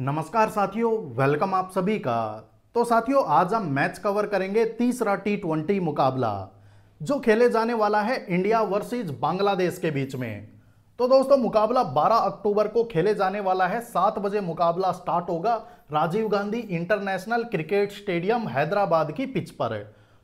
नमस्कार साथियों वेलकम आप सभी का तो साथियों आज हम मैच कवर करेंगे तीसरा टी ट्वेंटी मुकाबला जो खेले जाने वाला है इंडिया वर्सेस बांग्लादेश के बीच में तो दोस्तों मुकाबला 12 अक्टूबर को खेले जाने वाला है सात बजे मुकाबला स्टार्ट होगा Rajiv Gandhi international cricket stadium Hyderabad की पिच पर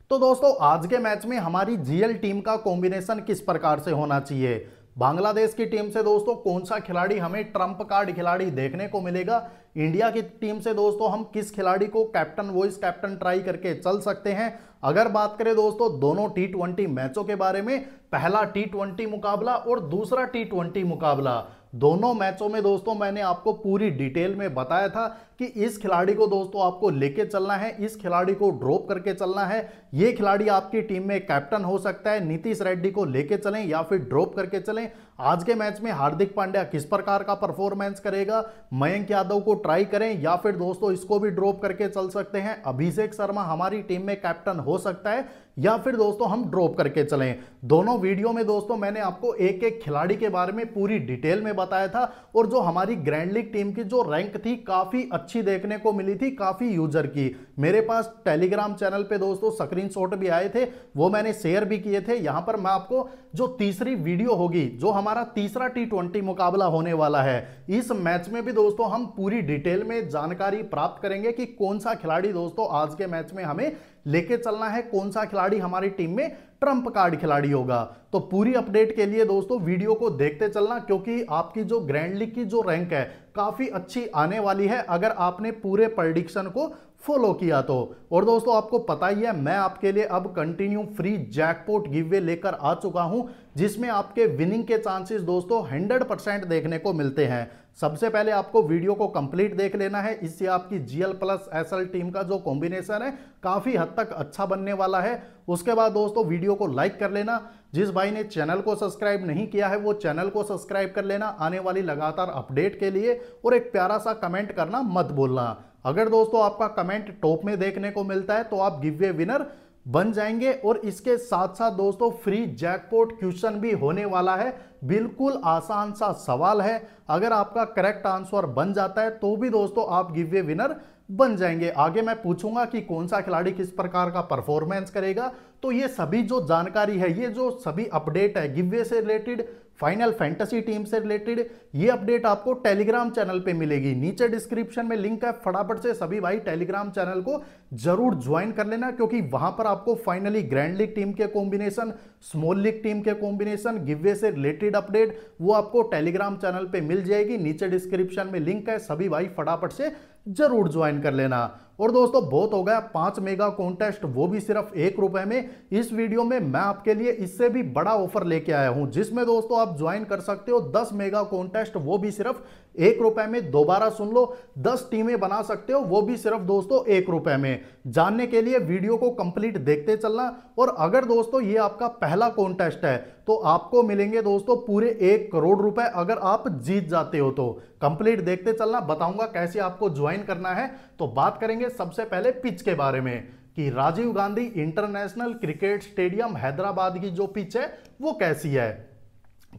तो दोस्तों आज के मैच में हमारी जीएल टीम का कॉम्बिनेशन किस प्रकार से होना चाहिए बांग्लादेश की टीम से दोस्तों कौन सा खिलाड़ी हमें ट्रंप कार्ड खिलाड़ी देखने को मिलेगा इंडिया की टीम से दोस्तों हम किस खिलाड़ी को कैप्टन वॉइस कैप्टन ट्राई करके चल सकते हैं अगर बात करें दोस्तों दोनों टी ट्वेंटी मैचों के बारे में पहला टी ट्वेंटी मुकाबला और दूसरा टी ट्वेंटी मुकाबला दोनों मैचों में दोस्तों मैंने आपको पूरी डिटेल में बताया था कि इस खिलाड़ी को दोस्तों आपको लेके चलना है इस खिलाड़ी को ड्रॉप करके चलना है ये खिलाड़ी आपकी टीम में कैप्टन हो सकता है नीतीश रेड्डी को लेके चलें या फिर ड्रॉप करके चलें आज के मैच में हार्दिक पांड्या किस प्रकार का परफॉर्मेंस करेगा मयंक यादव को ट्राई करें या फिर दोस्तों इसको भी ड्रॉप करके चल सकते हैं अभिषेक शर्मा हमारी टीम में कैप्टन हो सकता है या फिर दोस्तों हम ड्रॉप करके चलें दोनों वीडियो में दोस्तों मैंने आपको एक एक खिलाड़ी के बारे में पूरी डिटेल में बताया था और जो हमारी ग्रैंड लीग टीम की जो रैंक थी काफ़ी अच्छी देखने को मिली थी काफ़ी यूजर की मेरे पास टेलीग्राम चैनल पे दोस्तों शॉट भी आए थे वो मैंने शेयर भी किए थे यहाँ पर मैं आपको जो तीसरी वीडियो होगी जो हमारा तीसरा टी मुकाबला होने वाला है इस मैच में भी दोस्तों हम पूरी डिटेल में जानकारी प्राप्त करेंगे कि कौन सा खिलाड़ी दोस्तों आज के मैच में हमें लेके चलना है कौन सा खिलाड़ी हमारी टीम में ट्रंप कार्ड खिलाड़ी होगा तो पूरी अपडेट के लिए दोस्तों वीडियो को देखते चलना क्योंकि आपकी जो ग्रैंड लीग की जो रैंक है काफी अच्छी आने वाली है अगर आपने पूरे प्रडिक्शन को फॉलो किया तो और दोस्तों आपको पता ही है मैं आपके लिए अब कंटिन्यू फ्री जैकपॉट गिवे लेकर आ चुका हूं जिसमें आपके विनिंग के चांसेस दोस्तों 100 परसेंट देखने को मिलते हैं सबसे पहले आपको वीडियो को कंप्लीट देख लेना है इससे आपकी जीएल प्लस एसएल टीम का जो कॉम्बिनेशन है काफ़ी हद तक अच्छा बनने वाला है उसके बाद दोस्तों वीडियो को लाइक कर लेना जिस भाई ने चैनल को सब्सक्राइब नहीं किया है वो चैनल को सब्सक्राइब कर लेना आने वाली लगातार अपडेट के लिए और एक प्यारा सा कमेंट करना मत बोलना अगर दोस्तों आपका कमेंट टॉप में देखने को मिलता है तो आप गिव्य विनर बन जाएंगे और इसके साथ साथ दोस्तों फ्री जैकपॉट क्वेश्चन भी होने वाला है बिल्कुल आसान सा सवाल है अगर आपका करेक्ट आंसर बन जाता है तो भी दोस्तों आप गिवे विनर बन जाएंगे आगे मैं पूछूंगा कि कौन सा खिलाड़ी किस प्रकार का परफॉर्मेंस करेगा तो ये सभी जो जानकारी है ये जो सभी अपडेट है गिव्य से रिलेटेड फाइनल फैंटेसी टीम से रिलेटेड ये अपडेट आपको टेलीग्राम चैनल पे मिलेगी नीचे डिस्क्रिप्शन में लिंक है फटाफट से सभी भाई टेलीग्राम चैनल को जरूर ज्वाइन कर लेना क्योंकि वहां पर आपको फाइनली ग्रैंड लीग टीम के कॉम्बिनेशन स्मॉल लीग टीम के कॉम्बिनेशन गिवे से रिलेटेड अपडेट वो आपको टेलीग्राम चैनल पर मिल जाएगी नीचे डिस्क्रिप्शन में लिंक है सभी भाई फटाफट से जरूर ज्वाइन कर लेना और दोस्तों बहुत हो गया पांच मेगा कॉन्टेस्ट वो भी सिर्फ एक रुपए में इस वीडियो में मैं आपके लिए इससे भी बड़ा ऑफर लेके आया हूं जिसमें दोस्तों आप ज्वाइन कर सकते हो दस मेगा कॉन्टेस्ट वो भी सिर्फ एक रुपए में दोबारा सुन लो दस टीमें बना सकते हो वो भी सिर्फ दोस्तों एक रुपए में जानने के लिए वीडियो को कंप्लीट देखते चलना और अगर दोस्तों ये आपका पहला कॉन्टेस्ट है तो आपको मिलेंगे दोस्तों पूरे एक करोड़ रुपए अगर आप जीत जाते हो तो कंप्लीट देखते चलना बताऊंगा कैसे आपको ज्वाइन करना है तो बात करेंगे सबसे पहले पिच के बारे में कि Rajiv Gandhi international cricket stadium Hyderabad की जो पिच है वो कैसी है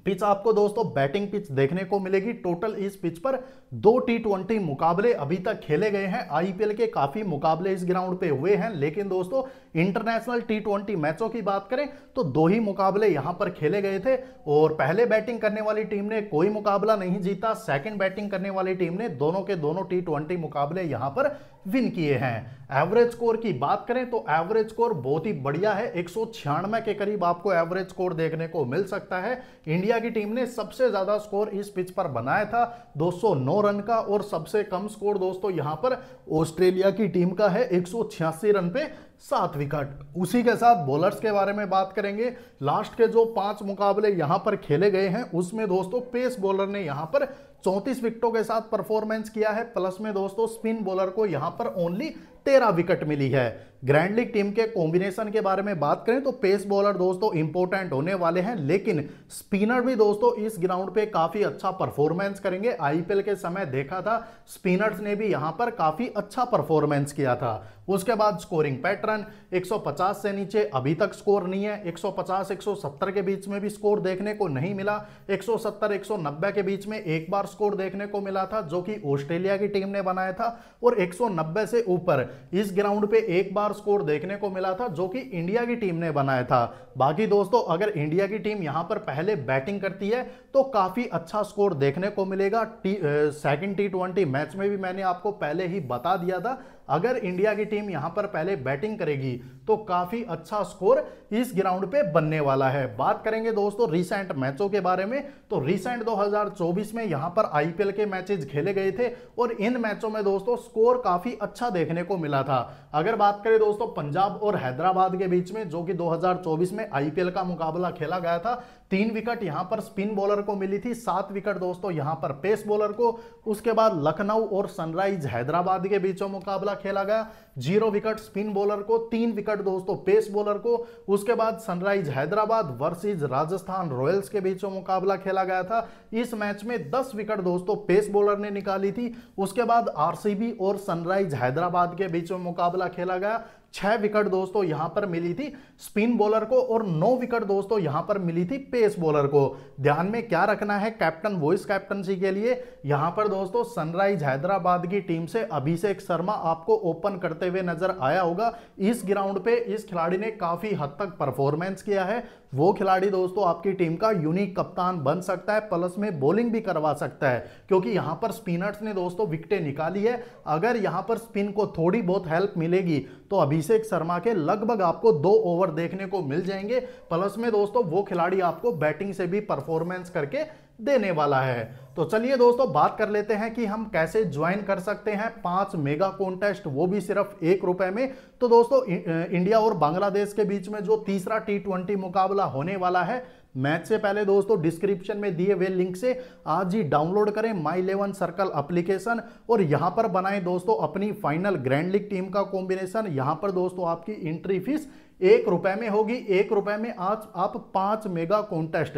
पिच आपको दोस्तों बैटिंग पिच देखने को मिलेगी टोटल इस पिच पर दो टी ट्वेंटी मुकाबले अभी तक खेले गए हैं आईपीएल के काफी मुकाबले इस ग्राउंड पे हुए हैं लेकिन दोस्तों इंटरनेशनल टी ट्वेंटी मैचों की बात करें तो दो ही मुकाबले यहां पर खेले गए थे और पहले बैटिंग करने वाली टीम ने कोई मुकाबला नहीं जीता सेकंड बैटिंग करने वाली टीम ने दोनों के दोनों टी ट्वेंटी मुकाबले यहां पर विन किए हैं एवरेज स्कोर की बात करें तो एवरेज स्कोर बहुत ही बढ़िया है एक के करीब आपको एवरेज स्कोर देखने को मिल सकता है इंडिया की टीम ने सबसे ज्यादा स्कोर इस पिच पर बनाया था 209 रन का और सबसे कम स्कोर दोस्तों यहां पर ऑस्ट्रेलिया की टीम का है एक रन पे सात विकेट उसी के साथ बॉलर्स के बारे में बात करेंगे लास्ट के जो पांच मुकाबले यहां पर खेले गए हैं उसमें दोस्तों पेस बॉलर ने यहां पर चौंतीस विकेटों के साथ परफॉर्मेंस किया है प्लस में दोस्तों स्पिन बॉलर को यहां पर ओनली तेरह विकेट मिली है ग्रैंड लीग टीम के कॉम्बिनेशन के बारे में बात करें तो पेस बॉलर दोस्तों इंपॉर्टेंट होने वाले हैं लेकिन स्पिनर भी दोस्तों इस ग्राउंड पे काफी अच्छा परफॉर्मेंस करेंगे आईपीएल के समय देखा था स्पिनर्स ने भी यहां पर काफी अच्छा परफॉर्मेंस किया था उसके बाद स्कोरिंग पैटर्न 150 से नीचे अभी तक स्कोर नहीं है 150 170 के बीच में भी स्कोर देखने को नहीं मिला 170 190 के बीच में एक बार स्कोर देखने को मिला था जो कि ऑस्ट्रेलिया की टीम ने बनाया था और 190 से ऊपर इस ग्राउंड पे एक बार स्कोर देखने को मिला था जो कि इंडिया की टीम ने बनाया था बाकी दोस्तों अगर इंडिया की टीम यहां पर पहले बैटिंग करती है तो काफ़ी अच्छा स्कोर देखने को मिलेगा T second T twenty match में भी मैंने आपको पहले ही बता दिया था अगर इंडिया की टीम यहां पर पहले बैटिंग करेगी तो काफ़ी अच्छा स्कोर इस ग्राउंड पे बनने वाला है बात करेंगे दोस्तों रिसेंट मैचों के बारे में तो रिसेंट 2024 में यहां पर आईपीएल के मैचेस खेले गए थे और इन मैचों में दोस्तों स्कोर काफ़ी अच्छा देखने को मिला था अगर बात करें दोस्तों पंजाब और हैदराबाद के बीच में जो कि दो में आईपीएल का मुकाबला खेला गया था तीन विकेट यहां पर स्पिन बॉलर को मिली थी सात विकेट दोस्तों यहां पर पेस बॉलर को उसके बाद लखनऊ और सनराइज हैदराबाद के बीचों मुकाबला खेला गया जीरो विकेट स्पिन बॉलर को तीन विकेट दोस्तों पेस बॉलर को उसके बाद Sunrise Hyderabad versus Rajasthan Royals के बीचों मुकाबला खेला गया था इस मैच में दस विकेट दोस्तों पेस बॉलर ने निकाली थी उसके बाद आरसीबी और सनराइज हैदराबाद के बीचों मुकाबला खेला गया छह विकेट दोस्तों यहां पर मिली थी स्पिन बॉलर को और नौ विकेट दोस्तों यहां पर मिली थी पेस बॉलर को ध्यान में क्या रखना है कैप्टन वॉइस कैप्टनसी के लिए यहां पर दोस्तों सनराइज हैदराबाद की टीम से अभिषेक शर्मा आपको ओपन करते हुए नजर आया होगा इस ग्राउंड पे इस खिलाड़ी ने काफी हद तक परफॉर्मेंस किया है वो खिलाड़ी दोस्तों आपकी टीम का यूनिक कप्तान बन सकता है प्लस में बॉलिंग भी करवा सकता है क्योंकि यहाँ पर स्पिनर्स ने दोस्तों विकटें निकाली है अगर यहाँ पर स्पिन को थोड़ी बहुत हेल्प मिलेगी तो अभिषेक शर्मा के लगभग आपको दो ओवर देखने को मिल जाएंगे प्लस में दोस्तों वो खिलाड़ी आपको बैटिंग से भी परफॉर्मेंस करके देने वाला है तो चलिए दोस्तों बात कर लेते हैं कि हम कैसे ज्वाइन कर सकते हैं पांच मेगा कॉन्टेस्ट वो भी सिर्फ एक रुपए में तो दोस्तों इंडिया और बांग्लादेश के बीच में जो तीसरा टी ट्वेंटी मुकाबला होने वाला है मैच से पहले दोस्तों डिस्क्रिप्शन में दिए हुए लिंक से आज ही डाउनलोड करें माई इलेवन सर्कल एप्लीकेशन और यहां पर बनाएं दोस्तों अपनी फाइनल ग्रैंड लीग टीम का कॉम्बिनेशन यहां पर दोस्तों आपकी एंट्री फीस एक रुपए में होगी एक रुपए में आज आप पांच मेगा कॉन्टेस्ट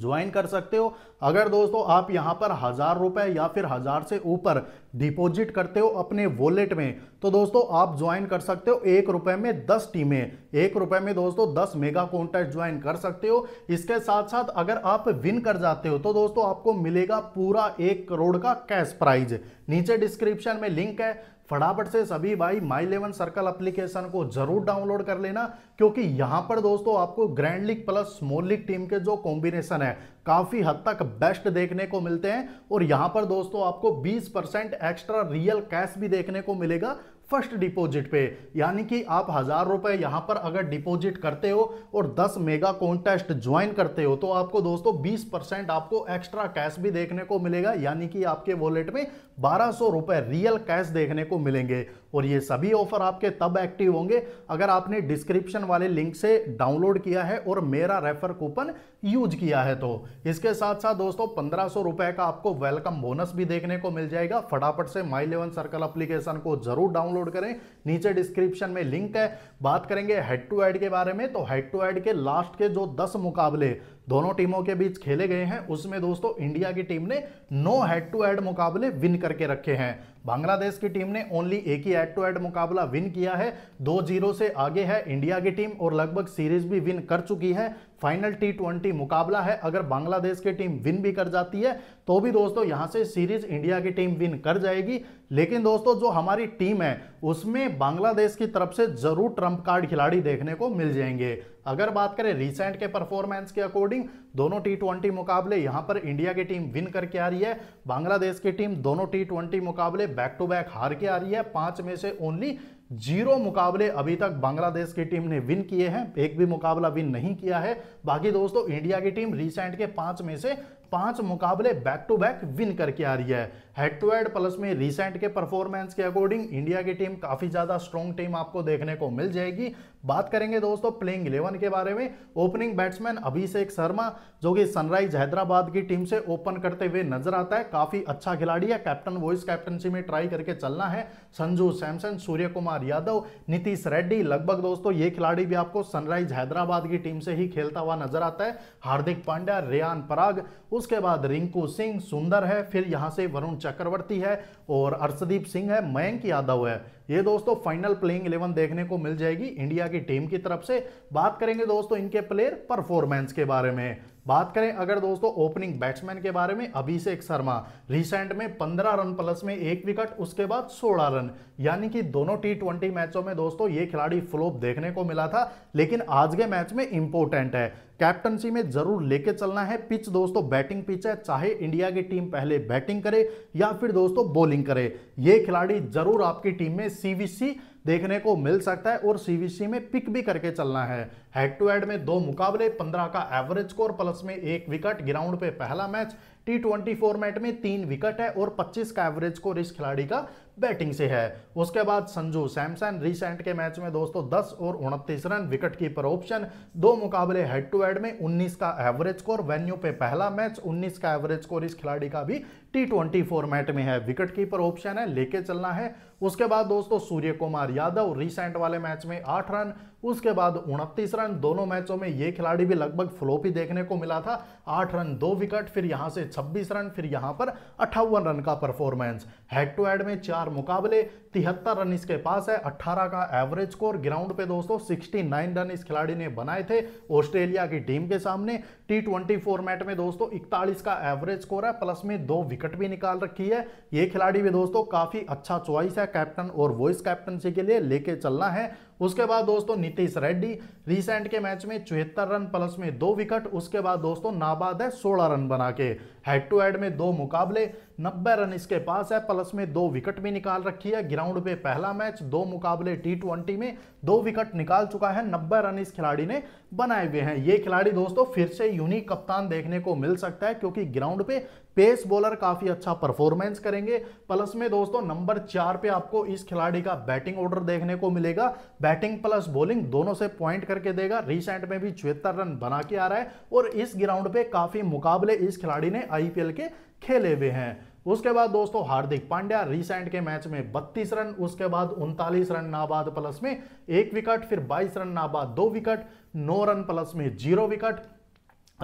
ज्वाइन कर सकते हो अगर दोस्तों आप यहाँ पर हज़ार रुपए या फिर हज़ार से ऊपर डिपॉजिट करते हो अपने वॉलेट में तो दोस्तों आप ज्वाइन कर सकते हो एक रुपए में दस टीमें एक रुपए में दोस्तों दस मेगा कॉन्टेस्ट ज्वाइन कर सकते हो इसके साथ साथ अगर आप विन कर जाते हो तो दोस्तों आपको मिलेगा पूरा एक करोड़ का कैश प्राइज नीचे डिस्क्रिप्शन में लिंक है फटाफट से सभी भाई माई इलेवन सर्कल अप्लीकेशन को जरूर डाउनलोड कर लेना क्योंकि यहां पर दोस्तों आपको grand league plus small league team के जो कॉम्बिनेशन है काफी हद तक बेस्ट देखने को मिलते हैं और यहां पर दोस्तों आपको 20 परसेंट एक्स्ट्रा रियल कैश भी देखने को मिलेगा फर्स्ट डिपॉजिट पे यानी कि आप हज़ार रुपए यहां पर अगर डिपॉजिट करते हो और 10 मेगा कॉन्टेस्ट ज्वाइन करते हो तो आपको दोस्तों 20 परसेंट आपको एक्स्ट्रा कैश भी देखने को मिलेगा यानी कि आपके वॉलेट में बारह सौ रियल कैश देखने को मिलेंगे और ये सभी ऑफर आपके तब एक्टिव होंगे अगर आपने डिस्क्रिप्शन वाले लिंक से डाउनलोड किया है और मेरा रेफर कूपन यूज किया है तो इसके साथ साथ दोस्तों पंद्रह सौ रुपए का आपको वेलकम बोनस भी देखने को मिल जाएगा फटाफट से माई इलेवन सर्कल अप्लीकेशन को जरूर डाउनलोड करें नीचे डिस्क्रिप्शन में लिंक है बात करेंगे हेड टू हेड के बारे में तो हेड टू हेड के लास्ट के जो दस मुकाबले दोनों टीमों के बीच खेले गए हैं उसमें दोस्तों इंडिया की टीम ने नो हेड टू हेड मुकाबले विन करके रखे हैं बांग्लादेश की टीम ने ओनली एक ही हेड टू हेड मुकाबला विन किया है दो जीरो से आगे है इंडिया की टीम और लगभग सीरीज भी विन कर चुकी है फाइनल टी ट्वेंटी मुकाबला है अगर बांग्लादेश की टीम विन भी कर जाती है तो भी दोस्तों यहां से सीरीज इंडिया की टीम विन कर जाएगी लेकिन दोस्तों जो हमारी टीम है उसमें बांग्लादेश की तरफ से जरूर ट्रंप कार्ड खिलाड़ी देखने को मिल जाएंगे अगर बात करें रिसेंट के परफॉर्मेंस के अकॉर्डिंग दोनों टी ट्वेंटी मुकाबले यहां पर इंडिया की टीम विन करके आ रही है बांग्लादेश की टीम दोनों टी ट्वेंटी मुकाबले बैक टू बैक हार के आ रही है पांच में से ओनली जीरो मुकाबले अभी तक बांग्लादेश की टीम ने विन किए हैं एक भी मुकाबला विन नहीं किया है बाकी दोस्तों इंडिया की टीम रिसेंट के पांच में से पांच मुकाबले बैक टू बैक विन करके आ रही है हेड टू हेड प्लस में रिसेंट के परफॉर्मेंस के अकॉर्डिंग इंडिया की टीम काफी ज्यादा स्ट्रॉन्ग टीम आपको देखने को मिल जाएगी बात करेंगे दोस्तों प्लेइंग इलेवन के बारे में ओपनिंग बैट्समैन अभिषेक शर्मा जो कि सनराइज हैदराबाद की टीम से ओपन करते हुए नजर आता है काफी अच्छा खिलाड़ी है कैप्टन वॉइस कैप्टनसी में ट्राई करके चलना है संजू सैमसन सूर्य कुमार यादव नीतीश रेड्डी लगभग दोस्तों ये खिलाड़ी भी आपको सनराइज हैदराबाद की टीम से ही खेलता हुआ नजर आता है हार्दिक पांड्या रेयान पराग उस उसके बाद रिंकू सिंह सुंदर है फिर यहाँ से वरुण चक्रवर्ती है और अर्शदीप सिंह है मयंक यादव है ये दोस्तों फाइनल प्लेइंग इलेवन देखने को मिल जाएगी इंडिया की टीम की तरफ से बात करेंगे दोस्तों इनके प्लेयर परफॉर्मेंस के बारे में बात करें अगर दोस्तों ओपनिंग बैट्समैन के बारे में अभिषेक शर्मा रिसेंट में 15 रन प्लस में एक विकेट उसके बाद 16 रन यानी कि दोनों टी ट्वेंटी मैचों में दोस्तों ये खिलाड़ी फ्लोप देखने को मिला था लेकिन आज के मैच में इंपॉर्टेंट है कैप्टनसी में जरूर लेके चलना है पिच दोस्तों बैटिंग पिच है चाहे इंडिया की टीम पहले बैटिंग करे या फिर दोस्तों बॉलिंग करे ये खिलाड़ी जरूर आपकी टीम में सीवीसी देखने को मिल सकता है और सीवीसी में पिक भी करके चलना है हेड टू हेड में दो मुकाबले पंद्रह का एवरेज स्कोर प्लस में एक विकेट ग्राउंड पे पहला मैच टी ट्वेंटी फॉर्मेट में तीन विकेट है और 25 का एवरेज स्कोर इस खिलाड़ी का बैटिंग से है उसके बाद संजू सैमसन रिसेंट के मैच में दोस्तों 10 और उनतीस रन विकेट कीपर ऑप्शन दो मुकाबले हेड टू हेड में 19 का एवरेज स्कोर वेन्यू पे पहला मैच 19 का एवरेज स्कोर इस खिलाड़ी का भी टी ट्वेंटी फॉर्मेट में है विकेट कीपर ऑप्शन है लेके चलना है उसके बाद दोस्तों सूर्य कुमार यादव रिसेंट वाले मैच में आठ रन उसके बाद उनतीस रन दोनों मैचों में ये खिलाड़ी भी लगभग फ्लोप ही देखने को मिला था आठ रन दो विकेट फिर यहां से छब्बीस रन फिर यहां पर अट्ठावन रन का परफॉर्मेंस हेड टू हेड में चार चार मुकाबले तिहत्तर रन इसके पास है 18 का एवरेज स्कोर ग्राउंड पे दोस्तों 69 रन इस खिलाड़ी ने बनाए थे ऑस्ट्रेलिया की टीम के सामने टी ट्वेंटी फॉर्मेट में दोस्तों इकतालीस का एवरेज स्कोर है प्लस में दो विकेट भी निकाल रखी है ये खिलाड़ी भी दोस्तों काफी अच्छा चॉइस है कैप्टन और वॉइस कैप्टनसी के लिए लेके चलना है उसके बाद दोस्तों नीतीश रेड्डी रिसेंट के मैच में चौहत्तर रन प्लस में दो विकेट उसके बाद दोस्तों नाबाद है सोलह रन बना के हेड टू हेड में दो मुकाबले नब्बे रन इसके पास है प्लस में दो विकेट भी निकाल रखी है ग्राउंड पे पहला मैच दो मुकाबले टी ट्वेंटी में दो विकेट निकाल चुका है नब्बे रन इस खिलाड़ी ने बनाए हुए हैं ये खिलाड़ी दोस्तों फिर से यूनिक कप्तान देखने को मिल सकता है क्योंकि ग्राउंड पे पेस बॉलर काफी अच्छा परफॉर्मेंस करेंगे प्लस में दोस्तों नंबर चार पे आपको इस खिलाड़ी का बैटिंग ऑर्डर देखने को मिलेगा बैटिंग प्लस बॉलिंग दोनों से पॉइंट करके देगा रिसेंट में भी छिहत्तर रन बना के आ रहा है और इस ग्राउंड पे काफी मुकाबले इस खिलाड़ी ने आईपीएल के खेले हुए हैं उसके बाद दोस्तों हार्दिक पांड्या रिसेंट के मैच में 32 रन उसके बाद उनतालीस रन नाबाद प्लस में एक विकेट फिर 22 रन नाबाद दो विकेट नौ रन प्लस में जीरो विकेट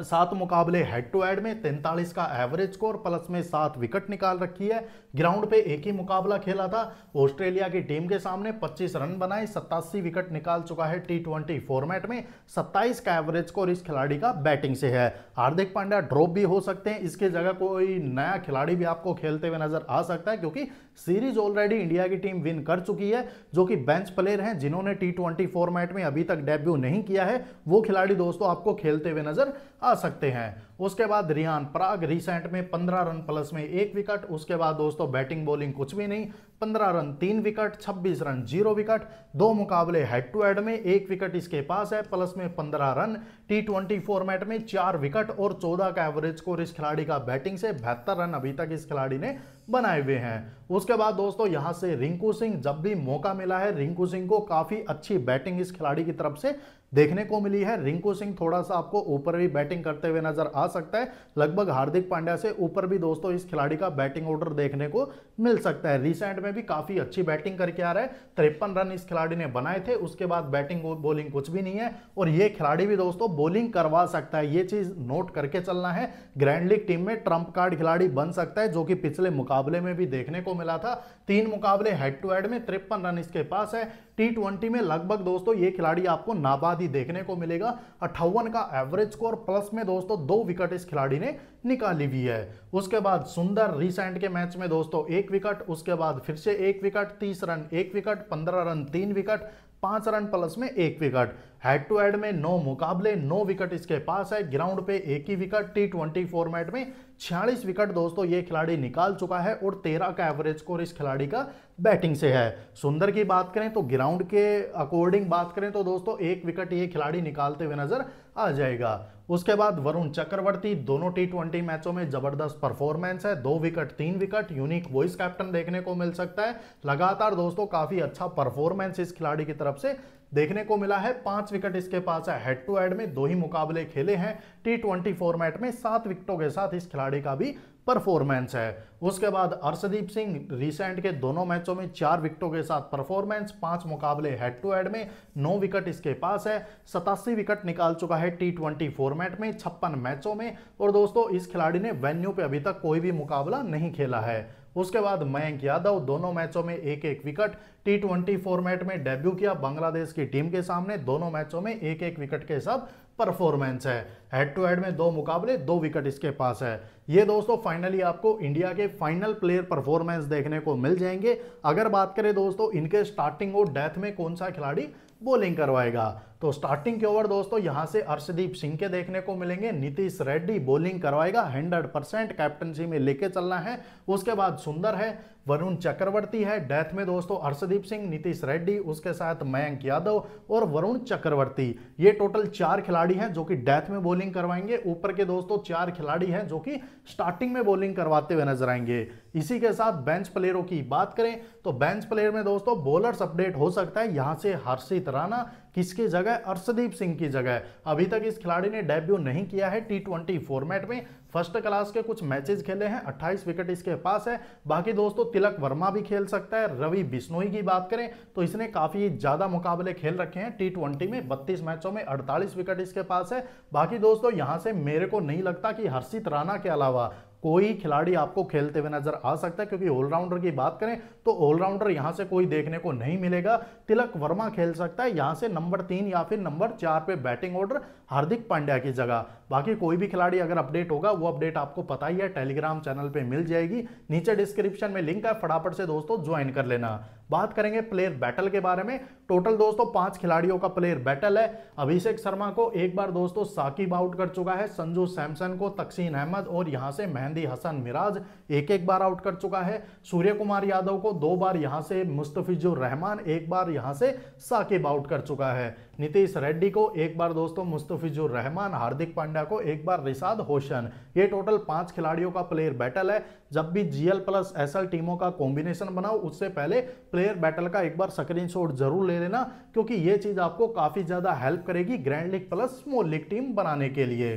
सात मुकाबले हेड टू हेड में तैंतालीस का एवरेज स्कोर प्लस में सात विकेट निकाल रखी है ग्राउंड पे एक ही मुकाबला खेला था ऑस्ट्रेलिया की टीम के सामने 25 रन बनाए सत्तासी विकेट निकाल चुका है टी ट्वेंटी फॉर्मेट में 27 का एवरेज स्कोर इस खिलाड़ी का बैटिंग से है हार्दिक पांड्या ड्रॉप भी हो सकते हैं इसके जगह कोई नया खिलाड़ी भी आपको खेलते हुए नजर आ सकता है क्योंकि सीरीज ऑलरेडी इंडिया की टीम विन कर चुकी है जो कि बेंच प्लेयर हैं जिन्होंने टी फॉर्मेट में अभी तक डेब्यू नहीं किया है वो खिलाड़ी दोस्तों आपको खेलते हुए नजर आ सकते हैं उसके बाद रियान प्राग रिसेंट में पंद्रह रन प्लस में एक विकेट उसके बाद दोस्तों बैटिंग बॉलिंग कुछ भी नहीं पंद्रह रन तीन विकेट छब्बीस रन जीरो विकेट दो मुकाबले हेड टू हेड में एक विकेट इसके पास है प्लस में पंद्रह रन टी ट्वेंटी फॉर्मेट में चार विकेट और चौदह का एवरेज स्कोर इस खिलाड़ी का बैटिंग से बेहतर रन अभी तक इस खिलाड़ी ने बनाए हुए हैं उसके बाद दोस्तों यहां से रिंकू सिंह जब भी मौका मिला है रिंकू सिंह को काफी अच्छी बैटिंग इस खिलाड़ी की तरफ से देखने को मिली है रिंकू सिंह थोड़ा सा आपको ऊपर भी बैटिंग करते हुए नजर आ सकता है लगभग हार्दिक पांड्या से ऊपर भी दोस्तों इस खिलाड़ी का बैटिंग ऑर्डर देखने को मिल सकता है रिसेंट में भी काफी अच्छी बैटिंग करके आ रहा है तिरपन रन इस खिलाड़ी ने बनाए थे उसके बाद बैटिंग बॉलिंग कुछ भी नहीं है और ये खिलाड़ी भी दोस्तों बॉलिंग करवा सकता है ये चीज नोट करके चलना है ग्रैंड लीग टीम में ट्रंप कार्ड खिलाड़ी बन सकता है जो कि पिछले मुकाबले में भी देखने को मिला था तीन मुकाबले हेड टू हेड में तिरपन रन इसके पास है टी में लगभग दोस्तों ये खिलाड़ी आपको नाबाद ही देखने को मिलेगा अट्ठावन का एवरेज स्कोर प्लस में दोस्तों दो विकेट इस खिलाड़ी ने निकाली हुई है उसके बाद सुंदर रिसेंट के मैच में दोस्तों एक विकेट उसके बाद फिर से एक विकेट तीस रन एक विकेट पंद्रह रन तीन विकेट पांच रन प्लस में एक विकेट हेड टू हेड में नौ मुकाबले नौ विकेट इसके पास है ग्राउंड पे एक ही विकेट टी ट्वेंटी फॉर्मेट में छियालीस विकेट दोस्तों ये खिलाड़ी निकाल चुका है और तेरह का एवरेज स्कोर इस खिलाड़ी का बैटिंग से है सुंदर की बात करें तो ग्राउंड के अकॉर्डिंग बात करें तो दोस्तों एक विकेट ये खिलाड़ी निकालते हुए नजर आ जाएगा उसके बाद वरुण चक्रवर्ती दोनों टी ट्वेंटी मैचों में जबरदस्त परफॉर्मेंस है दो विकेट तीन विकेट यूनिक वॉइस कैप्टन देखने को मिल सकता है लगातार दोस्तों काफी अच्छा परफॉर्मेंस इस खिलाड़ी की तरफ से देखने को मिला है पांच विकेट इसके पास है हेड टू हेड में दो ही मुकाबले खेले हैं टी ट्वेंटी फॉर्मेट में सात विकेटों के साथ इस खिलाड़ी का भी परफॉर्मेंस है उसके बाद अर्शदीप सिंह रिसेंट के दोनों मैचों में चार विकेटों के साथ परफॉर्मेंस पांच मुकाबले हेड टू हेड में नौ विकेट इसके पास है सतासी विकेट निकाल चुका है टी ट्वेंटी फॉर्मेट में छप्पन मैचों में और दोस्तों इस खिलाड़ी ने वेन्यू पे अभी तक कोई भी मुकाबला नहीं खेला है उसके बाद मयंक यादव दोनों मैचों में एक एक विकेट टी ट्वेंटी फॉर्मेट में डेब्यू किया बांग्लादेश की टीम के सामने दोनों मैचों में एक एक विकेट के साथ परफॉर्मेंस है हेड टू हेड में दो मुकाबले दो विकेट इसके पास है ये दोस्तों फाइनली आपको इंडिया के फाइनल प्लेयर परफॉर्मेंस देखने को मिल जाएंगे अगर बात करें दोस्तों इनके स्टार्टिंग और डेथ में कौन सा खिलाड़ी बॉलिंग करवाएगा तो स्टार्टिंग के ओवर दोस्तों यहां से अर्शदीप सिंह के देखने को मिलेंगे नीतीश रेड्डी बॉलिंग करवाएगा 100 परसेंट कैप्टनसी में लेके चलना है उसके बाद सुंदर है वरुण चक्रवर्ती है डेथ में दोस्तों हर्षदीप सिंह नीतीश रेड्डी उसके साथ मयंक यादव और वरुण चक्रवर्ती ये टोटल चार खिलाड़ी हैं जो कि डेथ में बॉलिंग करवाएंगे ऊपर के दोस्तों चार खिलाड़ी हैं जो कि स्टार्टिंग में बॉलिंग करवाते हुए नजर आएंगे इसी के साथ बेंच प्लेयरों की बात करें तो बेंच प्लेयर में दोस्तों बॉलर्स अपडेट हो सकता है यहां से हर्षित राणा किसके जगह अर्षदीप सिंह की जगह अभी तक इस खिलाड़ी ने डेब्यू नहीं किया है टी फॉर्मेट में फर्स्ट क्लास के कुछ मैचेस खेले हैं 28 विकेट इसके पास है बाकी दोस्तों तिलक वर्मा भी खेल सकता है रवि बिश्नोई की बात करें तो इसने काफ़ी ज़्यादा मुकाबले खेल रखे हैं टी में बत्तीस मैचों में अड़तालीस विकेट इसके पास है बाकी दोस्तों यहाँ से मेरे को नहीं लगता कि हर्षित राणा के अलावा कोई खिलाड़ी आपको खेलते हुए नजर आ सकता है क्योंकि ऑलराउंडर की बात करें तो ऑलराउंडर यहां से कोई देखने को नहीं मिलेगा तिलक वर्मा खेल सकता है यहां से नंबर तीन या फिर नंबर चार पे बैटिंग ऑर्डर हार्दिक पांड्या की जगह बाकी कोई भी खिलाड़ी अगर अपडेट होगा वो अपडेट आपको पता ही है टेलीग्राम चैनल पर मिल जाएगी नीचे डिस्क्रिप्शन में लिंक है फटाफट से दोस्तों ज्वाइन कर लेना बात करेंगे प्लेयर बैटल के बारे में टोटल दोस्तों पांच खिलाड़ियों का प्लेयर बैटल है अभिषेक शर्मा को एक बार दोस्तों साकिब आउट कर चुका है संजू सैमसन को तकसीन अहमद और यहां से मेहंदी हसन मिराज एक एक बार आउट कर चुका है सूर्य कुमार यादव को दो बार यहां से मुस्तफिजुर रहमान एक बार यहां से साकिब आउट कर चुका है नीतीश रेड्डी को एक बार दोस्तों मुस्तफिजुर रहमान हार्दिक पांड्या को एक बार रिसाद होशन ये टोटल पांच खिलाड़ियों का प्लेयर बैटल है जब भी जीएल प्लस एसएल टीमों का कॉम्बिनेशन बनाओ उससे पहले प्लेयर बैटल का एक बार स्क्रीन जरूर ले लेना क्योंकि ये चीज आपको काफी ज्यादा हेल्प करेगी grand league plus small league team बनाने के लिए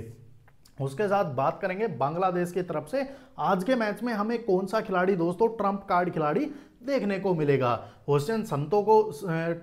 उसके साथ बात करेंगे बांग्लादेश की तरफ से आज के मैच में हमें कौन सा खिलाड़ी दोस्तों ट्रंप कार्ड खिलाड़ी देखने को मिलेगा क्वेश्चन संतों को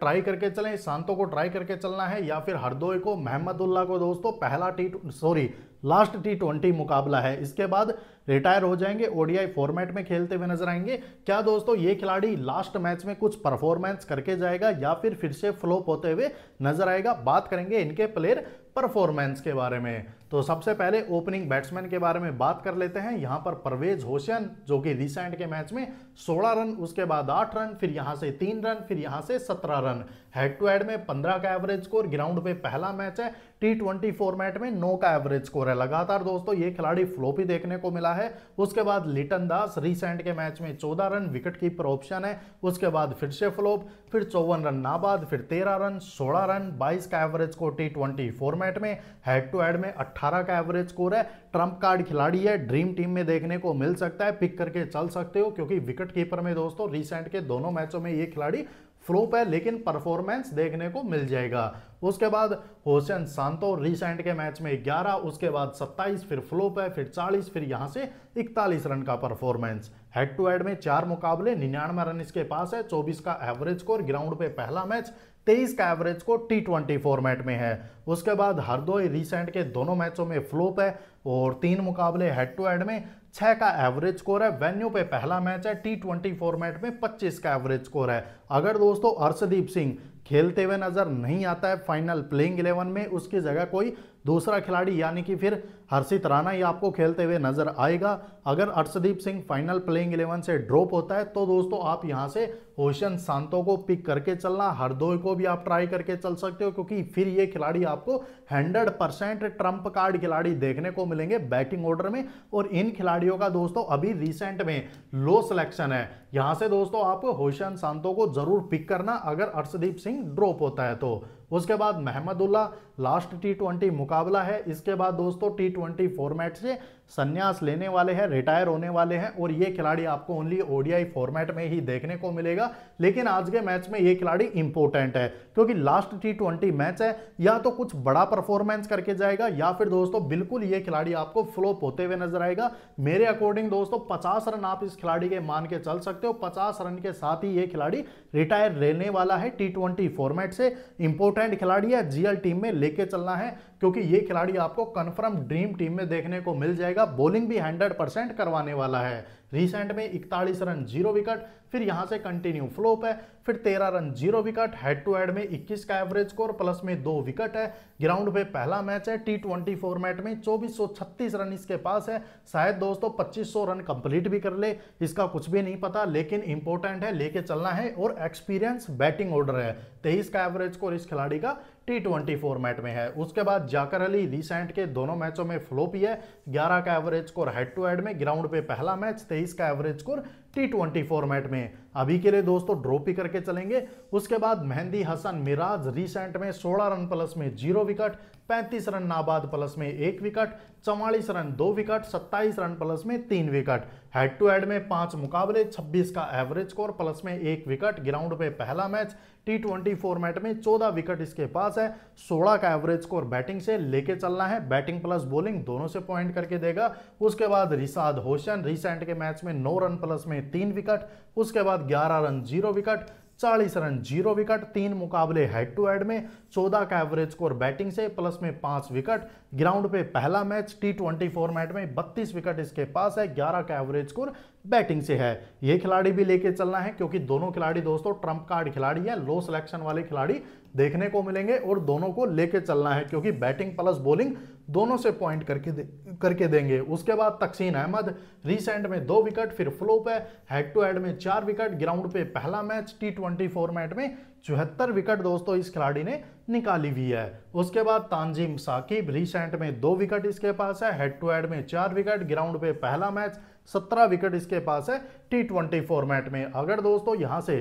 ट्राई करके चलें शांतों को ट्राई करके चलना है या फिर हरदोई को महमदुल्ला को दोस्तों पहला T sorry last T twenty मुकाबला है इसके बाद रिटायर हो जाएंगे ओडीआई फॉर्मेट में खेलते हुए नजर आएंगे क्या दोस्तों ये खिलाड़ी लास्ट मैच में कुछ परफॉर्मेंस करके जाएगा या फिर फिर से फ्लोप होते हुए नजर आएगा बात करेंगे इनके प्लेयर परफॉर्मेंस के बारे में तो सबसे पहले ओपनिंग बैट्समैन के बारे में बात कर लेते हैं यहां पर परवेज होशन जो कि रिसेंट के मैच में सोलह रन उसके बाद आठ रन फिर यहां से तीन रन फिर यहां से सत्रह रन हेड टू हेड में पंद्रह का एवरेज स्कोर ग्राउंड पे पहला मैच है टी ट्वेंटी फॉर्मेट में नौ का एवरेज स्कोर है लगातार दोस्तों ये खिलाड़ी फ्लोपी देखने को मिला है उसके बाद लिटन दास रिसेंट के मैच में चौदह रन विकेट कीपर ऑप्शन है उसके बाद फिर से फ्लोप फिर चौवन रन नाबाद फिर तेरह रन सोलह रन बाईस का average score T twenty format में हेड टू हेड में अट्ठारह का एवरेज स्कोर है ट्रंप कार्ड खिलाड़ी है ड्रीम टीम में देखने को मिल सकता है पिक करके चल सकते हो क्योंकि विकेट कीपर में दोस्तों रिसेंट के दोनों मैचों में ये खिलाड़ी फ्लोप है लेकिन परफॉर्मेंस देखने को मिल जाएगा उसके बाद होसेन सांतो रिसेंट के मैच में 11 उसके बाद 27 फिर फ्लोप है फिर 40 फिर यहां से 41 रन का परफॉर्मेंस हेड टू हेड में चार मुकाबले निन्यानवे रन इसके पास है 24 का एवरेज स्कोर ग्राउंड पे पहला मैच तेईस का average score T twenty format में है उसके बाद हरदोई रिसेंट के दोनों मैचों में फ्लोप है और तीन मुकाबले हेड टू हेड में छः का एवरेज स्कोर है वेन्यू पे पहला मैच है टी ट्वेंटी फॉर्मेट में पच्चीस का एवरेज स्कोर है अगर दोस्तों अर्शदीप सिंह खेलते हुए नजर नहीं आता है फाइनल प्लेइंग इलेवन में उसकी जगह कोई दूसरा खिलाड़ी यानी कि फिर हर्षित राणा ही आपको खेलते हुए नजर आएगा अगर Arshdeep Singh final playing eleven से ड्रॉप होता है तो दोस्तों आप यहां से ओशन सांतो को पिक करके चलना हरदोई को भी आप ट्राई करके चल सकते हो क्योंकि फिर ये खिलाड़ी आपको 100 परसेंट ट्रंप कार्ड खिलाड़ी देखने को मिलेंगे बैटिंग ऑर्डर में और इन खिलाड़ियों का दोस्तों अभी रिसेंट में लो सिलेक्शन है यहां से दोस्तों आप होशन सांतो को जरूर पिक करना अगर अर्षदीप सिंह ड्रॉप होता है तो उसके बाद मेहमदुल्ला लास्ट टी ट्वेंटी मुकाबला है इसके बाद दोस्तों टी ट्वेंटी फॉर्मेट से संन्यास लेने वाले हैं रिटायर होने वाले हैं और ये खिलाड़ी आपको ओनली ओडीआई फॉर्मेट में ही देखने को मिलेगा लेकिन आज के मैच में ये खिलाड़ी इंपॉर्टेंट है क्योंकि लास्ट टी ट्वेंटी मैच है या तो कुछ बड़ा परफॉर्मेंस करके जाएगा या फिर दोस्तों बिल्कुल ये खिलाड़ी आपको फ्लोप होते हुए नजर आएगा मेरे अकॉर्डिंग दोस्तों पचास रन आप इस खिलाड़ी के मान के चल सकते हो पचास रन के साथ ही ये खिलाड़ी रिटायर रहने वाला है टी ट्वेंटी फॉर्मेट से इंपोर्टेंट खिलाड़ी है जीएल टीम में लेके चलना है क्योंकि ये खिलाड़ी आपको कन्फर्म ड्रीम टीम में देखने को मिल जाएगा बॉलिंग भी हंड्रेड करवाने वाला है रिसेंट में इकतालीस रन जीरो विकेट फिर यहां से कंटिन्यू फ्लोप है फिर तेरह run zero wicket head to head में 21 का एवरेज स्कोर प्लस में दो विकेट है ग्राउंड पे पहला मैच है टी ट्वेंटी फॉर्मेट में छत्तीस रन इसके पास है शायद दोस्तों सौ रन कंप्लीट भी कर ले इसका कुछ भी नहीं पता लेकिन इंपॉर्टेंट है लेके चलना है और एक्सपीरियंस बैटिंग ऑर्डर है तेईस का एवरेज स्कोर इस खिलाड़ी का टी ट्वेंटी फॉर्मेट में है उसके बाद जाकर अली रिसेंट के दोनों मैचों में फ्लोप ही है ग्यारह का average score head to head में ग्राउंड पे पहला मैच तेईस का average score T twenty format में अभी के लिए दोस्तों ड्रॉप ही करके चलेंगे उसके बाद मेहंदी हसन मिराज रिसेंट में 16 रन प्लस में जीरो विकेट 35 रन नाबाद प्लस में एक विकेट चौवालीस रन दो विकेट सत्ताईस रन प्लस में तीन विकेट हेड टू हेड में पांच मुकाबले 26 का एवरेज स्कोर प्लस में एक विकेट ग्राउंड पे पहला मैच टी ट्वेंटी फॉर्मेट में 14 विकेट इसके पास है 16 का एवरेज स्कोर बैटिंग से लेके चलना है बैटिंग प्लस बॉलिंग दोनों से पॉइंट करके देगा उसके बाद रिसाद होशन रिसेंट के मैच में नौ रन प्लस में तीन विकेट उसके बाद ग्यारह रन जीरो विकेट चालीस रन जीरो विकेट तीन मुकाबले हेड टू हेड में चौदह का एवरेज स्कोर बैटिंग से प्लस में पांच विकेट ग्राउंड पे पहला मैच टी ट्वेंटी फॉर्मेट में बत्तीस विकेट इसके पास है ग्यारह का एवरेज स्कोर बैटिंग से है ये खिलाड़ी भी लेके चलना है क्योंकि दोनों खिलाड़ी दोस्तों ट्रम्प कार्ड खिलाड़ी है लो सिलेक्शन वाले खिलाड़ी देखने को मिलेंगे और दोनों को लेके चलना है क्योंकि बैटिंग प्लस बॉलिंग दोनों से पॉइंट करके दे, करके देंगे उसके बाद तकसीन अहमद रिसेंट में दो विकेट फिर फ्लोप है हेड टू हेड में चार विकेट ग्राउंड पे पहला मैच टी ट्वेंटी फॉर्मेट में चौहत्तर विकेट दोस्तों इस खिलाड़ी ने निकाली हुई है उसके बाद तानजीम साकिब रिसेंट में दो विकेट इसके पास है हेड टू हेड में चार विकेट ग्राउंड पे पहला मैच सत्रह विकेट इसके पास है टी ट्वेंटी फॉर्मेट में अगर दोस्तों यहाँ से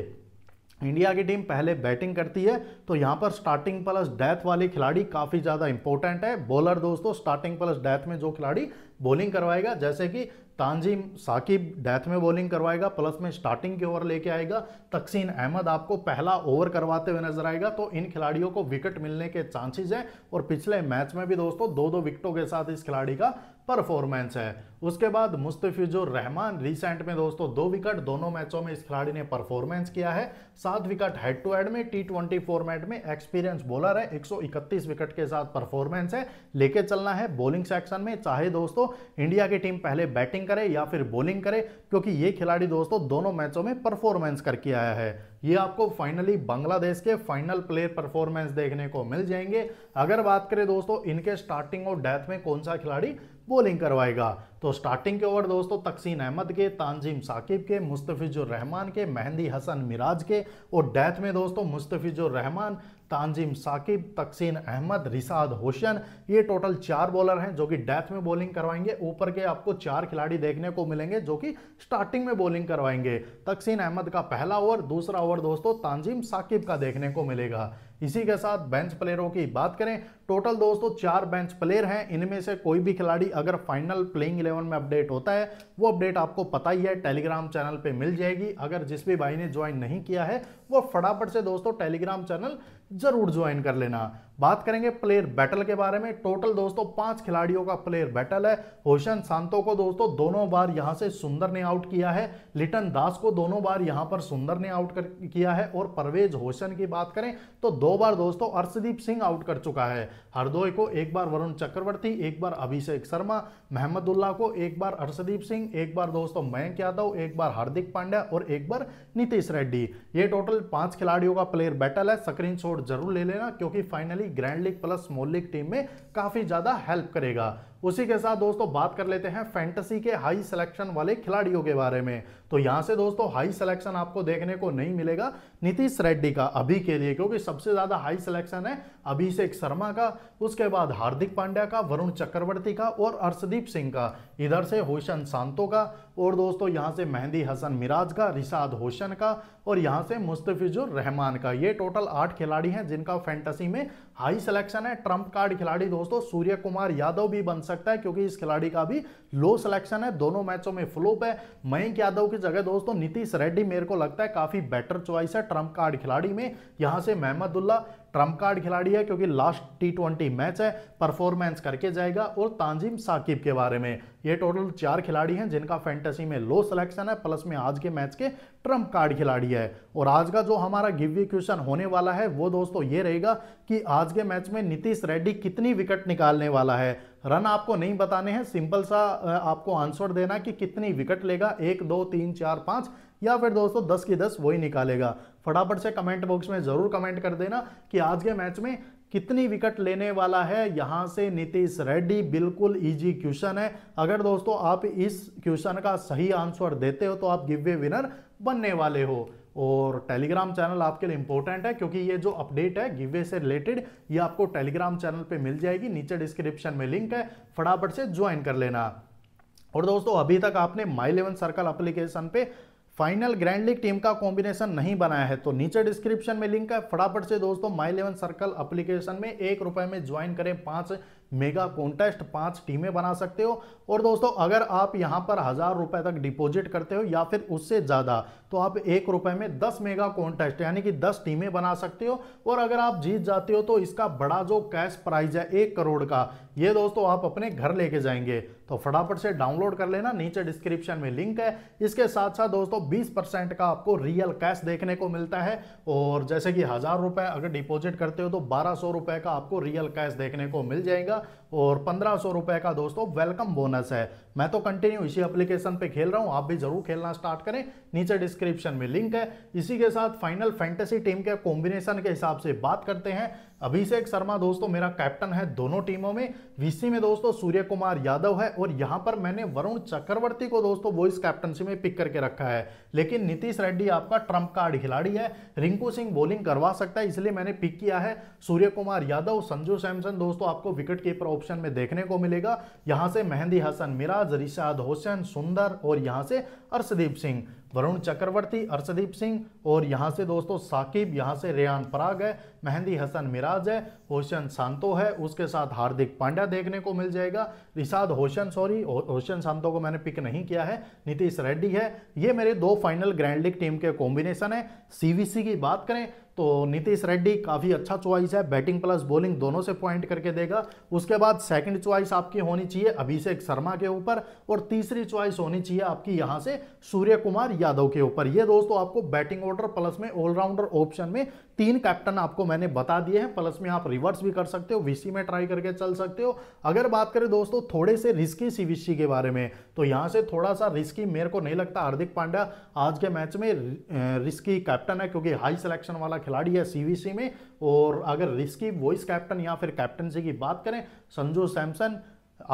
इंडिया की टीम पहले बैटिंग करती है तो यहाँ पर स्टार्टिंग प्लस डेथ वाले खिलाड़ी काफ़ी ज़्यादा इंपॉर्टेंट है बॉलर दोस्तों स्टार्टिंग प्लस डेथ में जो खिलाड़ी बॉलिंग करवाएगा जैसे कि तानजीम साकिब डेथ में बॉलिंग करवाएगा प्लस में स्टार्टिंग के ओवर लेके आएगा तकसीन अहमद आपको पहला ओवर करवाते हुए नजर आएगा तो इन खिलाड़ियों को विकेट मिलने के चांसेस हैं और पिछले मैच में भी दोस्तों दो दो विकेटों के साथ इस खिलाड़ी का परफॉर्मेंस है उसके बाद मुस्तफिजुर रहमान रिसेंट में दोस्तों दो विकेट दोनों मैचों में इस खिलाड़ी ने परफॉर्मेंस किया है सात विकेट हेड टू हेड में टी ट्वेंटी फॉर्मेट में एक्सपीरियंस बॉलर है 131 विकेट के साथ परफॉर्मेंस है लेके चलना है बॉलिंग सेक्शन में चाहे दोस्तों इंडिया की टीम पहले बैटिंग करे या फिर बॉलिंग करे क्योंकि ये खिलाड़ी दोस्तों दोनों मैचों में परफॉर्मेंस करके आया है ये आपको फाइनली बांग्लादेश के फाइनल प्लेयर परफॉर्मेंस देखने को मिल जाएंगे अगर बात करें दोस्तों इनके स्टार्टिंग और डेथ में कौन सा खिलाड़ी बॉलिंग करवाएगा तो स्टार्टिंग के ओवर दोस्तों तकसीन अहमद के तानजीम साकिब के मुस्तफ़िजुर रहमान के मेहंदी हसन मिराज के और डेथ में दोस्तों मुस्तफ़िजुर रहमान तानजीम साकिब तकसीन अहमद रिसाद होशन ये टोटल चार बॉलर हैं जो कि डेथ में बॉलिंग करवाएंगे ऊपर के आपको चार खिलाड़ी देखने को मिलेंगे जो कि स्टार्टिंग में बॉलिंग करवाएंगे तकसीन अहमद का पहला ओवर दूसरा ओवर दोस्तों तानजीम साकिब का देखने को मिलेगा इसी के साथ बेंच प्लेयरों की बात करें टोटल दोस्तों चार बेंच प्लेयर हैं इनमें से कोई भी खिलाड़ी अगर फाइनल प्लेइंग इलेवन में अपडेट होता है वो अपडेट आपको पता ही है टेलीग्राम चैनल पे मिल जाएगी अगर जिस भी भाई ने ज्वाइन नहीं किया है वो फटाफट से दोस्तों टेलीग्राम चैनल जरूर ज्वाइन कर लेना बात करेंगे प्लेयर बैटल के बारे में टोटल दोस्तों पांच खिलाड़ियों का प्लेयर बैटल है होशन सांतो को दोस्तों दोनों बार यहां से सुंदर ने आउट किया है लिटन दास को दोनों बार यहां पर सुंदर ने आउट कर किया है और परवेज होशन की बात करें तो दो बार दोस्तों अर्शदीप सिंह आउट कर चुका है हरदोई को एक बार वरुण चक्रवर्ती एक बार अभिषेक शर्मा महमदुल्ला को एक बार अर्शदीप सिंह एक बार दोस्तों मयंक यादव एक बार हार्दिक पांड्या और एक बार नीतीश रेड्डी ये टोटल पांच खिलाड़ियों का प्लेयर बैटल है स्क्रीन जरूर ले लेना क्योंकि finally grand league plus small league team में काफी ज्यादा हेल्प करेगा उसी के साथ दोस्तों बात कर लेते हैं फैंटेसी के हाई सिलेक्शन वाले खिलाड़ियों के बारे में तो यहां से दोस्तों हाई सिलेक्शन आपको देखने को नहीं मिलेगा नीतीश रेड्डी का अभी के लिए क्योंकि सबसे ज्यादा हाई सिलेक्शन है अभिषेक शर्मा का उसके बाद हार्दिक पांड्या का वरुण चक्रवर्ती का और अर्शदीप सिंह का इधर से होशन सांतो का और दोस्तों यहाँ से मेहंदी हसन मिराज का रिशाद होशन का और यहाँ से मुस्तफिजुर रहमान का ये टोटल आठ खिलाड़ी हैं जिनका फैंटेसी में हाई सिलेक्शन है ट्रंप कार्ड खिलाड़ी दोस्तों सूर्य कुमार यादव भी बन सकता है क्योंकि इस खिलाड़ी का भी लो सिलेक्शन है दोनों मैचों में फ्लोप है मयंक यादव की की जगह दोस्तों नीतीश रेड्डी मेरे को लगता है काफ़ी बेटर चॉइस है ट्रंप कार्ड खिलाड़ी में यहां से महमदुल्ला ट्रम्प कार्ड खिलाड़ी है क्योंकि लास्ट टी मैच है परफॉर्मेंस करके जाएगा और तांजिम साकिब के बारे में ये टोटल चार खिलाड़ी हैं जिनका फैंटेसी में लो सिलेक्शन है प्लस में आज के मैच के ट्रम्प कार्ड खिलाड़ी है और आज का जो हमारा गिवी क्वेश्चन होने वाला है वो दोस्तों ये रहेगा कि आज के मैच में नीतीश रेड्डी कितनी विकेट निकालने वाला है रन आपको नहीं बताने हैं सिंपल सा आपको आंसर देना कि कितनी विकेट लेगा एक दो तीन चार पाँच या फिर दोस्तों दस की दस वही निकालेगा फटाफट से कमेंट बॉक्स में ज़रूर कमेंट कर देना कि आज के मैच में कितनी विकेट लेने वाला है यहाँ से नीतीश रेड्डी बिल्कुल इजी क्वेश्चन है अगर दोस्तों आप इस क्वेश्चन का सही आंसर देते हो तो आप गिव विनर बनने वाले हो और टेलीग्राम चैनल आपके लिए इंपॉर्टेंट है क्योंकि ये जो अपडेट है गिव्य से रिलेटेड ये आपको टेलीग्राम चैनल पे मिल जाएगी नीचे डिस्क्रिप्शन में लिंक है फटाफट से ज्वाइन कर लेना और दोस्तों अभी तक आपने माई इलेवन सर्कल अप्लीकेशन पे फाइनल ग्रैंड लीग टीम का कॉम्बिनेशन नहीं बनाया है तो नीचे डिस्क्रिप्शन में लिंक है फटाफट से दोस्तों माई इलेवन सर्कल अप्लीकेशन में एक रुपए में ज्वाइन करें पांच मेगा कॉन्टेस्ट पांच टीमें बना सकते हो और दोस्तों अगर आप यहाँ पर हज़ार रुपये तक डिपॉजिट करते हो या फिर उससे ज़्यादा तो आप एक रुपये में दस मेगा कॉन्टेस्ट यानी कि दस टीमें बना सकते हो और अगर आप जीत जाते हो तो इसका बड़ा जो कैश प्राइज है एक करोड़ का ये दोस्तों आप अपने घर लेके जाएंगे तो फटाफट से डाउनलोड कर लेना नीचे डिस्क्रिप्शन में लिंक है इसके साथ साथ दोस्तों बीस परसेंट का आपको रियल कैश देखने को मिलता है और जैसे कि हज़ार रुपये अगर डिपोजिट करते हो तो बारह सौ का आपको रियल कैश देखने को मिल जाएगा manera और पंद्रह सौ रुपए का दोस्तों वेलकम बोनस है मैं तो कंटिन्यू इसी एप्लीकेशन पे खेल रहा हूँ आप भी जरूर खेलना स्टार्ट करें नीचे डिस्क्रिप्शन में लिंक है इसी के साथ फाइनल फैंटेसी टीम के कॉम्बिनेशन के हिसाब से बात करते हैं अभिषेक शर्मा दोस्तों मेरा कैप्टन है दोनों टीमों में वीसी में दोस्तों सूर्य कुमार यादव है और यहाँ पर मैंने वरुण चक्रवर्ती को दोस्तों वॉइस कैप्टनशिप में पिक करके रखा है लेकिन नीतीश रेड्डी आपका ट्रम्प कार्ड खिलाड़ी है रिंकू सिंह बॉलिंग करवा सकता है इसलिए मैंने पिक किया है सूर्य कुमार यादव संजू सैमसन दोस्तों आपको विकेट कीपर ऑप्शन में देखने को मिलेगा यहाँ से मेहंदी हसन मिराज रिशाद हुसैन सुंदर और यहाँ से अर्शदीप सिंह वरुण चक्रवर्ती अर्शदीप सिंह और यहाँ से दोस्तों साकिब यहाँ से रेहान पराग है मेहंदी हसन मिराज है होशन सांतो है उसके साथ हार्दिक पांड्या देखने को मिल जाएगा रिशाद होशन सॉरी होशन सांतो को मैंने पिक नहीं किया है नीतीश रेड्डी है ये मेरे दो फाइनल ग्रैंड लीग टीम के कॉम्बिनेशन है सीवीसी की बात करें तो नीतीश रेड्डी काफ़ी अच्छा चॉइस है बैटिंग प्लस बॉलिंग दोनों से पॉइंट करके देगा उसके बाद सेकंड चॉइस आपकी होनी चाहिए अभिषेक शर्मा के ऊपर और तीसरी चॉइस होनी चाहिए आपकी यहाँ से सूर्य कुमार यादव के ऊपर ये दोस्तों आपको बैटिंग ऑर्डर प्लस में ऑलराउंडर ऑप्शन में तीन कैप्टन आपको मैंने बता दिए हैं प्लस में आप रिवर्स भी कर सकते हो वी में ट्राई करके चल सकते हो अगर बात करें दोस्तों थोड़े से रिस्की सी के बारे में तो यहाँ से थोड़ा सा रिस्की मेरे को नहीं लगता हार्दिक पांड्या आज के मैच में रिस्की कैप्टन है क्योंकि हाई सिलेक्शन वाला खिलाड़ी है सीवीसी में और अगर रिस्की वॉइस कैप्टन या फिर कैप्टनसी की बात करें संजू सैमसन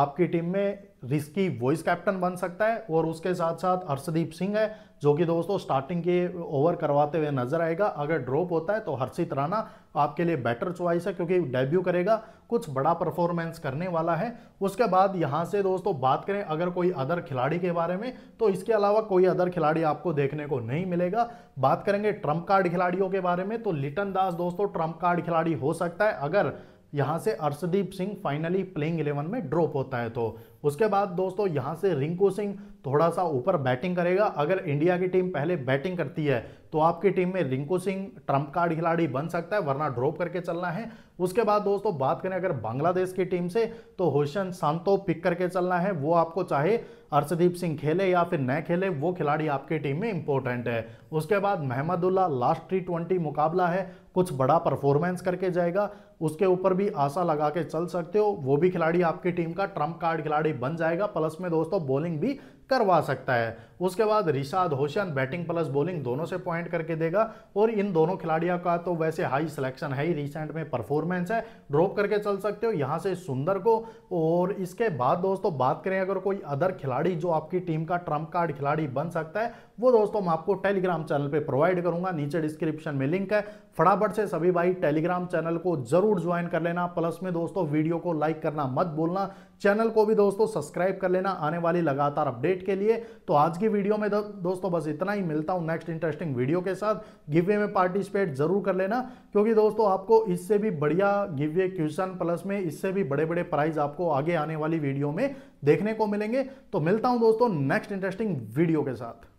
आपकी टीम में रिस्की वॉइस कैप्टन बन सकता है और उसके साथ साथ हर्षदीप सिंह है जो कि दोस्तों स्टार्टिंग के ओवर करवाते हुए नजर आएगा अगर ड्रॉप होता है तो हर्षित राणा आपके लिए बेटर चॉइस है क्योंकि डेब्यू करेगा कुछ बड़ा परफॉर्मेंस करने वाला है उसके बाद यहाँ से दोस्तों बात करें अगर कोई अदर खिलाड़ी के बारे में तो इसके अलावा कोई अदर खिलाड़ी आपको देखने को नहीं मिलेगा बात करेंगे ट्रम्प कार्ड खिलाड़ियों के बारे में तो लिटन दास दोस्तों ट्रम्प कार्ड खिलाड़ी हो सकता है अगर यहाँ से Arshdeep Singh finally playing eleven में ड्रॉप होता है तो उसके बाद दोस्तों यहाँ से रिंकू सिंह थोड़ा सा ऊपर बैटिंग करेगा अगर इंडिया की टीम पहले बैटिंग करती है तो आपकी टीम में रिंकू सिंह ट्रम्प कार्ड खिलाड़ी बन सकता है वरना ड्रॉप करके चलना है उसके बाद दोस्तों बात करें अगर बांग्लादेश की टीम से तो होशन सांतो पिक करके चलना है वो आपको चाहे अर्षदीप सिंह खेले या फिर न खेले वो खिलाड़ी आपके टीम में इंपॉर्टेंट है उसके बाद महमदुल्ला लास्ट टी ट्वेंटी मुकाबला है कुछ बड़ा परफॉर्मेंस करके जाएगा उसके ऊपर भी आशा लगा के चल सकते हो वो भी खिलाड़ी आपकी टीम का ट्रम्प कार्ड खिलाड़ी बन जाएगा प्लस में दोस्तों बॉलिंग भी करवा सकता है उसके बाद Rishad Hossain batting plus bowling दोनों से पॉइंट करके देगा और इन दोनों खिलाड़ियों का तो वैसे हाई सिलेक्शन है ही रिसेंट में परफॉर्म परफॉर्मेंस है ड्रॉप करके चल सकते हो यहाँ से सुंदर को और इसके बाद दोस्तों बात करें अगर कोई अदर खिलाड़ी जो आपकी टीम का ट्रम्प कार्ड खिलाड़ी बन सकता है वो दोस्तों मैं आपको टेलीग्राम चैनल पे प्रोवाइड करूंगा नीचे डिस्क्रिप्शन में लिंक है फटाफट से सभी भाई टेलीग्राम चैनल को जरूर ज्वाइन कर लेना प्लस में दोस्तों वीडियो को लाइक करना मत बोलना चैनल को भी दोस्तों सब्सक्राइब कर लेना आने वाली लगातार अपडेट के लिए तो आज की वीडियो में दोस्तों बस इतना ही मिलता हूँ नेक्स्ट इंटरेस्टिंग वीडियो के साथ वे में पार्टिसिपेट जरूर कर लेना क्योंकि दोस्तों आपको इससे भी बढ़िया गिव्य क्वेश्चन प्लस में इससे भी बड़े बड़े प्राइज आपको आगे आने वाली वीडियो में देखने को मिलेंगे तो मिलता हूँ दोस्तों नेक्स्ट इंटरेस्टिंग वीडियो के साथ